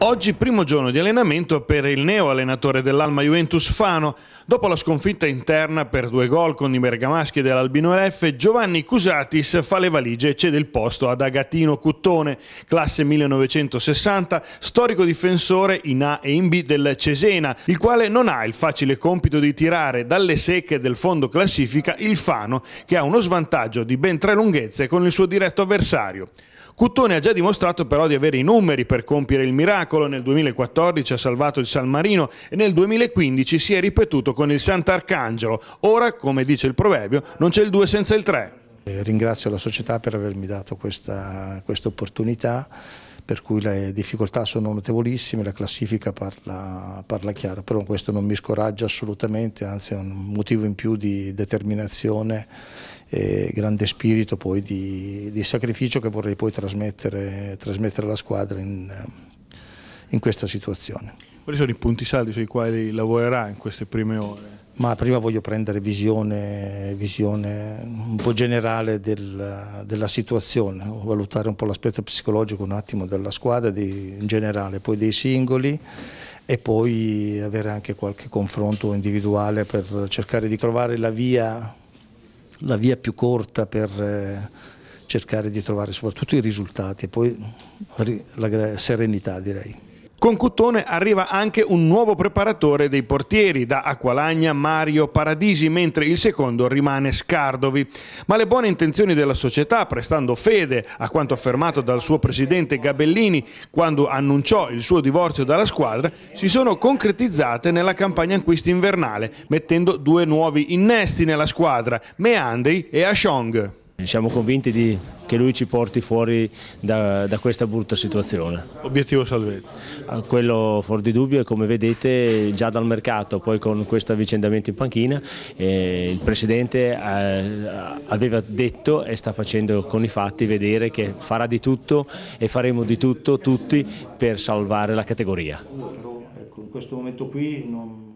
Oggi primo giorno di allenamento per il neo allenatore dell'Alma Juventus Fano. Dopo la sconfitta interna per due gol con i bergamaschi dell'Albino F, Giovanni Cusatis fa le valigie e cede il posto ad Agatino Cuttone, classe 1960, storico difensore in A e in B del Cesena, il quale non ha il facile compito di tirare dalle secche del fondo classifica il Fano, che ha uno svantaggio di ben tre lunghezze con il suo diretto avversario. Cuttone ha già dimostrato però di avere i numeri per compiere il miracolo, nel 2014 ha salvato il San Marino e nel 2015 si è ripetuto con il Sant'Arcangelo. Ora, come dice il proverbio, non c'è il 2 senza il 3. Eh, ringrazio la società per avermi dato questa quest opportunità per cui le difficoltà sono notevolissime, la classifica parla, parla, chiaro, però questo non mi scoraggia assolutamente, anzi è un motivo in più di determinazione e grande spirito poi di, di sacrificio che vorrei poi trasmettere, trasmettere alla squadra in, in questa situazione. Quali sono i punti saldi sui quali lavorerà in queste prime ore? ma prima voglio prendere visione, visione un po' generale del, della situazione, valutare un po' l'aspetto psicologico un attimo della squadra di, in generale, poi dei singoli e poi avere anche qualche confronto individuale per cercare di trovare la via la via più corta per eh, cercare di trovare soprattutto i risultati e poi la serenità direi. Con Cuttone arriva anche un nuovo preparatore dei portieri, da Acqualagna Mario Paradisi, mentre il secondo rimane Scardovi. Ma le buone intenzioni della società, prestando fede a quanto affermato dal suo presidente Gabellini quando annunciò il suo divorzio dalla squadra, si sono concretizzate nella campagna acquisti invernale, mettendo due nuovi innesti nella squadra, Meandri e Ashong. Siamo convinti di che lui ci porti fuori da, da questa brutta situazione. Obiettivo salvezza? Ah, quello fuori di dubbio e come vedete già dal mercato, poi con questo avvicendamento in panchina, eh, il Presidente eh, aveva detto e sta facendo con i fatti vedere che farà di tutto e faremo di tutto tutti per salvare la categoria. Però, ecco, in questo momento qui non...